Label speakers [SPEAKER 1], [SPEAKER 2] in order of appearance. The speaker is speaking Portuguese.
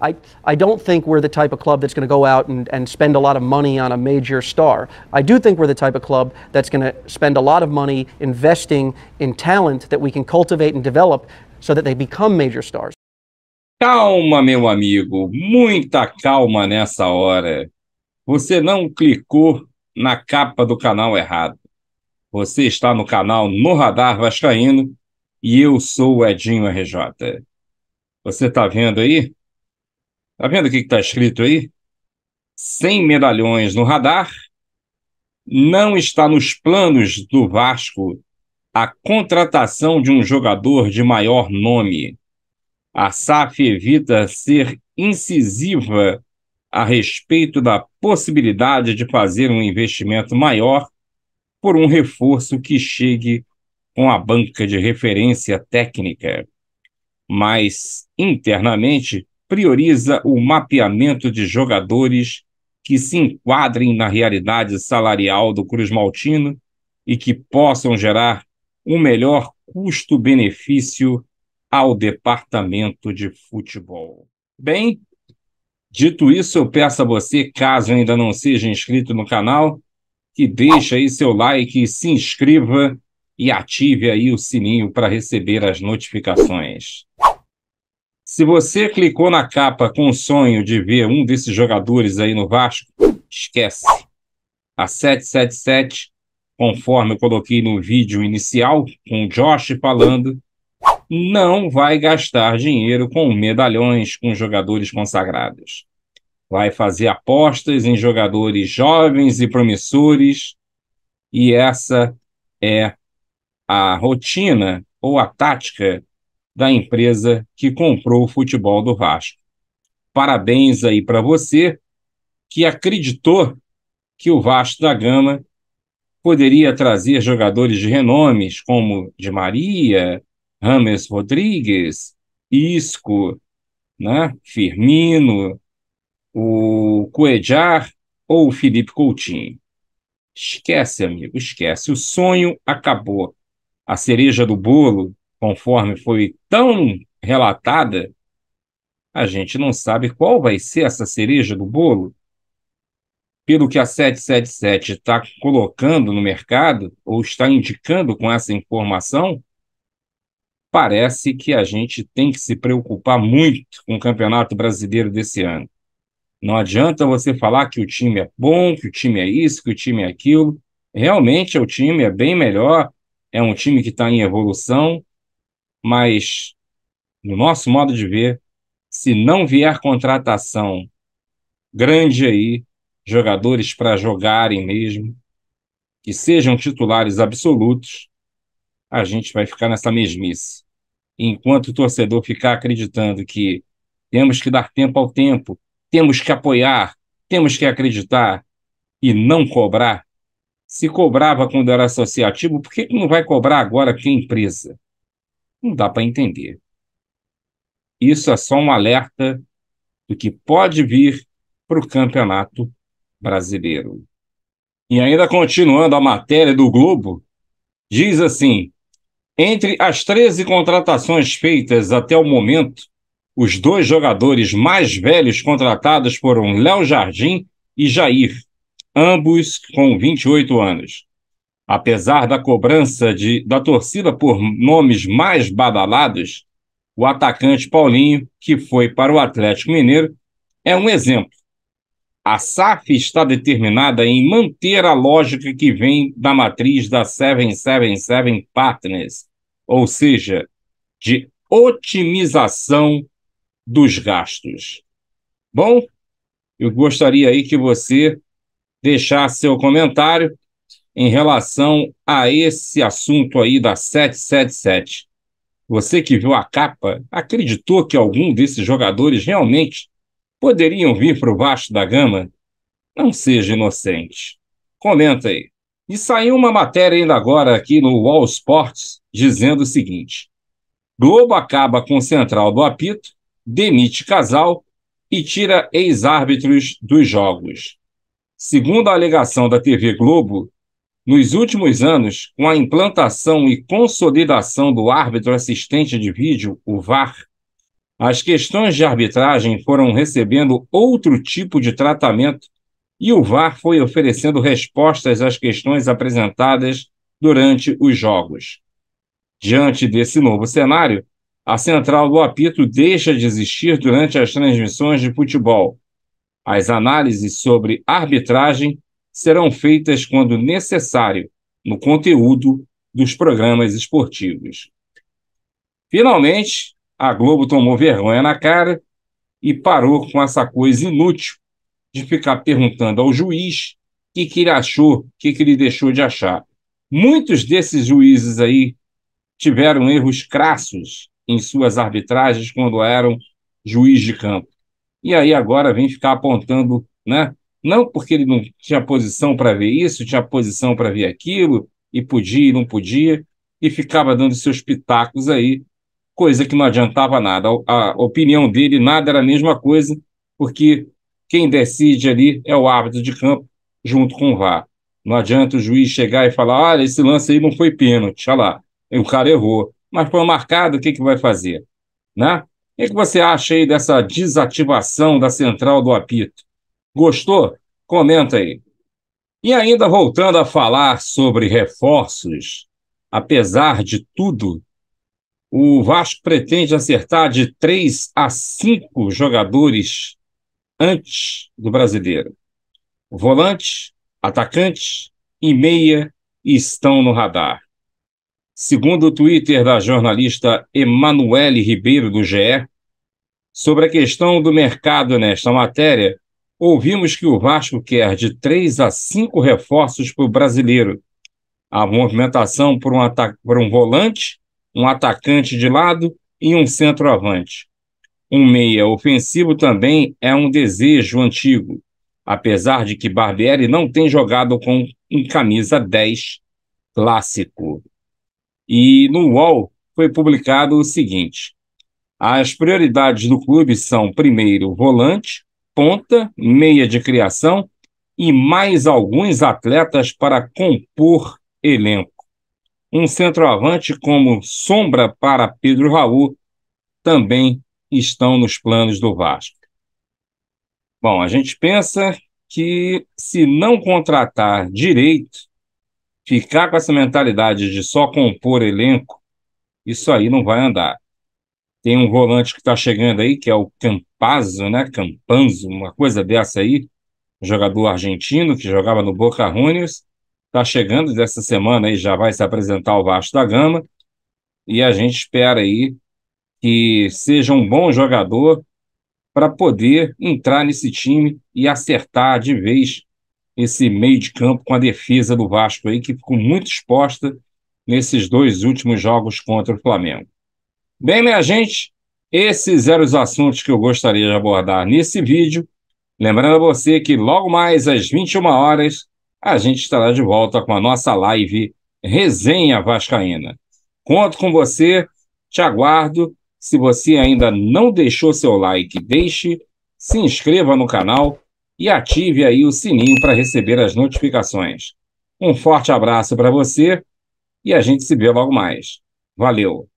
[SPEAKER 1] I, I don't think we're the type of club that's going to go out and, and spend a lot of money on a major star. I do think we're the type of club that's going to spend a lot of money investing in talent that we can cultivate and develop so that they become major stars. Calma, meu amigo, muita calma nessa hora. Você não clicou na capa do canal errado. Você está no canal No Radar Vascaíno e eu sou o Edinho RJ. Você está vendo aí? Tá vendo o que está escrito aí? Sem medalhões no radar, não está nos planos do Vasco a contratação de um jogador de maior nome. A SAF evita ser incisiva a respeito da possibilidade de fazer um investimento maior por um reforço que chegue com a banca de referência técnica. Mas, internamente, prioriza o mapeamento de jogadores que se enquadrem na realidade salarial do Cruz Maltino e que possam gerar um melhor custo-benefício ao departamento de futebol. Bem, dito isso, eu peço a você, caso ainda não seja inscrito no canal, que deixe aí seu like, se inscreva e ative aí o sininho para receber as notificações. Se você clicou na capa com o sonho de ver um desses jogadores aí no Vasco, esquece. A 777, conforme eu coloquei no vídeo inicial, com o Josh falando, não vai gastar dinheiro com medalhões com jogadores consagrados. Vai fazer apostas em jogadores jovens e promissores, e essa é a rotina ou a tática da empresa que comprou o futebol do Vasco. Parabéns aí para você que acreditou que o Vasco da Gama poderia trazer jogadores de renomes como Di Maria, Rames Rodrigues, Isco, né, Firmino, o Cuejar ou o Felipe Coutinho. Esquece, amigo, esquece. O sonho acabou. A cereja do bolo conforme foi tão relatada, a gente não sabe qual vai ser essa cereja do bolo. Pelo que a 777 está colocando no mercado, ou está indicando com essa informação, parece que a gente tem que se preocupar muito com o Campeonato Brasileiro desse ano. Não adianta você falar que o time é bom, que o time é isso, que o time é aquilo. Realmente, o time é bem melhor, é um time que está em evolução, mas, no nosso modo de ver, se não vier contratação grande aí, jogadores para jogarem mesmo, que sejam titulares absolutos, a gente vai ficar nessa mesmice. Enquanto o torcedor ficar acreditando que temos que dar tempo ao tempo, temos que apoiar, temos que acreditar e não cobrar. Se cobrava quando era associativo, por que não vai cobrar agora que é empresa? Não dá para entender. Isso é só um alerta do que pode vir para o campeonato brasileiro. E ainda continuando a matéria do Globo, diz assim: entre as 13 contratações feitas até o momento, os dois jogadores mais velhos contratados foram Léo Jardim e Jair, ambos com 28 anos. Apesar da cobrança de, da torcida por nomes mais badalados, o atacante Paulinho, que foi para o Atlético Mineiro, é um exemplo. A SAF está determinada em manter a lógica que vem da matriz da 777 Partners, ou seja, de otimização dos gastos. Bom, eu gostaria aí que você deixasse seu comentário em relação a esse assunto aí da 777. Você que viu a capa, acreditou que algum desses jogadores realmente poderiam vir para o baixo da gama? Não seja inocente. Comenta aí. E saiu uma matéria ainda agora aqui no Wall Sports dizendo o seguinte: Globo acaba com o central do apito, demite casal e tira ex-árbitros dos jogos. Segundo a alegação da TV Globo, nos últimos anos, com a implantação e consolidação do árbitro assistente de vídeo, o VAR, as questões de arbitragem foram recebendo outro tipo de tratamento e o VAR foi oferecendo respostas às questões apresentadas durante os jogos. Diante desse novo cenário, a central do apito deixa de existir durante as transmissões de futebol. As análises sobre arbitragem serão feitas quando necessário no conteúdo dos programas esportivos. Finalmente, a Globo tomou vergonha na cara e parou com essa coisa inútil de ficar perguntando ao juiz o que, que ele achou, o que, que ele deixou de achar. Muitos desses juízes aí tiveram erros crassos em suas arbitragens quando eram juiz de campo. E aí agora vem ficar apontando né, não porque ele não tinha posição para ver isso, tinha posição para ver aquilo, e podia e não podia, e ficava dando seus pitacos aí, coisa que não adiantava nada. A, a opinião dele nada era a mesma coisa, porque quem decide ali é o árbitro de campo junto com o VAR. Não adianta o juiz chegar e falar: olha, esse lance aí não foi pênalti, olha lá, o cara errou. Mas foi marcado, o que, que vai fazer? Né? O que, que você acha aí dessa desativação da central do apito? Gostou? Comenta aí. E ainda voltando a falar sobre reforços, apesar de tudo, o Vasco pretende acertar de três a cinco jogadores antes do brasileiro. Volante, atacante e meia estão no radar. Segundo o Twitter da jornalista Emanuele Ribeiro, do GE, sobre a questão do mercado nesta matéria, Ouvimos que o Vasco quer de três a cinco reforços para o brasileiro. A movimentação por um, por um volante, um atacante de lado e um centroavante. Um meia ofensivo também é um desejo antigo, apesar de que Barbieri não tem jogado com em camisa 10 clássico. E no UOL foi publicado o seguinte: as prioridades do clube são, primeiro, volante, ponta, meia de criação e mais alguns atletas para compor elenco. Um centroavante como sombra para Pedro Raul também estão nos planos do Vasco. Bom, a gente pensa que se não contratar direito, ficar com essa mentalidade de só compor elenco, isso aí não vai andar. Tem um volante que está chegando aí, que é o Campazo, né? Campanzo, uma coisa dessa aí. Jogador argentino que jogava no Boca Juniors. Está chegando dessa semana e já vai se apresentar ao Vasco da Gama. E a gente espera aí que seja um bom jogador para poder entrar nesse time e acertar de vez esse meio de campo com a defesa do Vasco aí, que ficou muito exposta nesses dois últimos jogos contra o Flamengo. Bem, minha gente, esses eram os assuntos que eu gostaria de abordar nesse vídeo. Lembrando a você que logo mais às 21 horas a gente estará de volta com a nossa live Resenha Vascaína. Conto com você, te aguardo. Se você ainda não deixou seu like, deixe, se inscreva no canal e ative aí o sininho para receber as notificações. Um forte abraço para você e a gente se vê logo mais. Valeu!